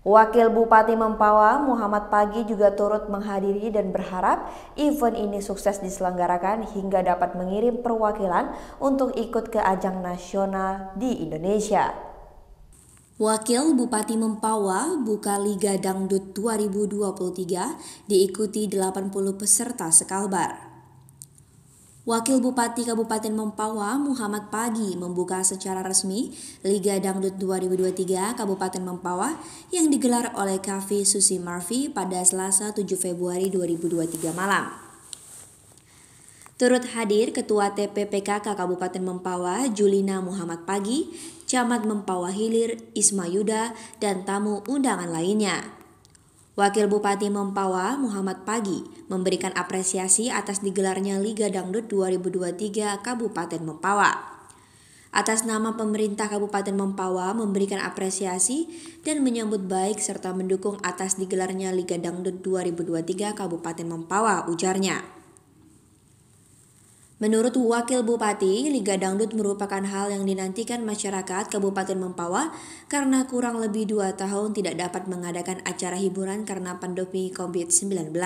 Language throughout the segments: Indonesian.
Wakil Bupati Mempawa Muhammad Pagi juga turut menghadiri dan berharap event ini sukses diselenggarakan hingga dapat mengirim perwakilan untuk ikut ke ajang nasional di Indonesia. Wakil Bupati Mempawa buka Liga Dangdut 2023 diikuti 80 peserta sekalbar. Wakil Bupati Kabupaten Mempawah Muhammad Pagi membuka secara resmi Liga Dangdut 2023 Kabupaten Mempawah yang digelar oleh Kavi Susi Murphy pada Selasa 7 Februari 2023 malam. Turut hadir Ketua TPPKK Kabupaten Mempawah Julina Muhammad Pagi, Camat Mempawah Hilir Isma Yuda, dan tamu undangan lainnya. Wakil Bupati Mempawa Muhammad Pagi memberikan apresiasi atas digelarnya Liga Dangdut 2023 Kabupaten Mempawa atas nama pemerintah Kabupaten Mempawa memberikan apresiasi dan menyambut baik serta mendukung atas digelarnya Liga Dangdut 2023 Kabupaten Mempawa, ujarnya. Menurut Wakil Bupati, Liga Dangdut merupakan hal yang dinantikan masyarakat Kabupaten Mempawah karena kurang lebih dua tahun tidak dapat mengadakan acara hiburan karena pandemi COVID-19.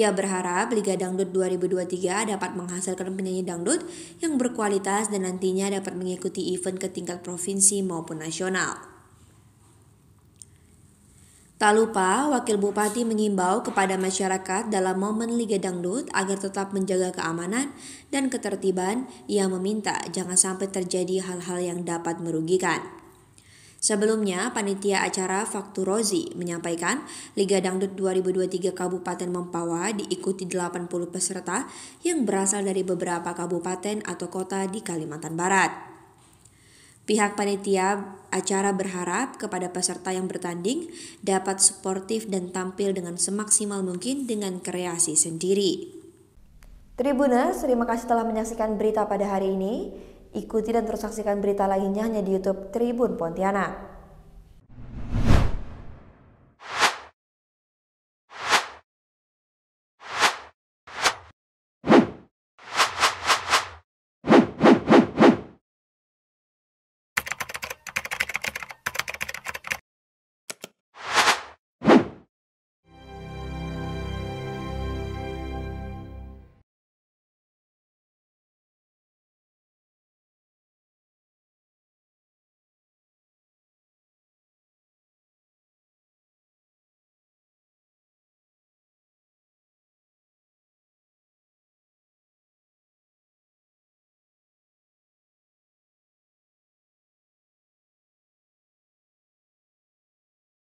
Ia berharap Liga Dangdut 2023 dapat menghasilkan penyanyi dangdut yang berkualitas dan nantinya dapat mengikuti event ke tingkat provinsi maupun nasional. Tak lupa, Wakil Bupati mengimbau kepada masyarakat dalam momen Liga Dangdut agar tetap menjaga keamanan dan ketertiban. yang meminta jangan sampai terjadi hal-hal yang dapat merugikan. Sebelumnya, panitia acara Rozi menyampaikan Liga Dangdut 2023 Kabupaten Mempawah diikuti 80 peserta yang berasal dari beberapa kabupaten atau kota di Kalimantan Barat. Pihak panitia acara berharap kepada peserta yang bertanding dapat sportif dan tampil dengan semaksimal mungkin dengan kreasi sendiri. Tribuners, terima kasih telah menyaksikan berita pada hari ini. Ikuti dan terus saksikan berita lainnya hanya di YouTube Tribun Pontianak.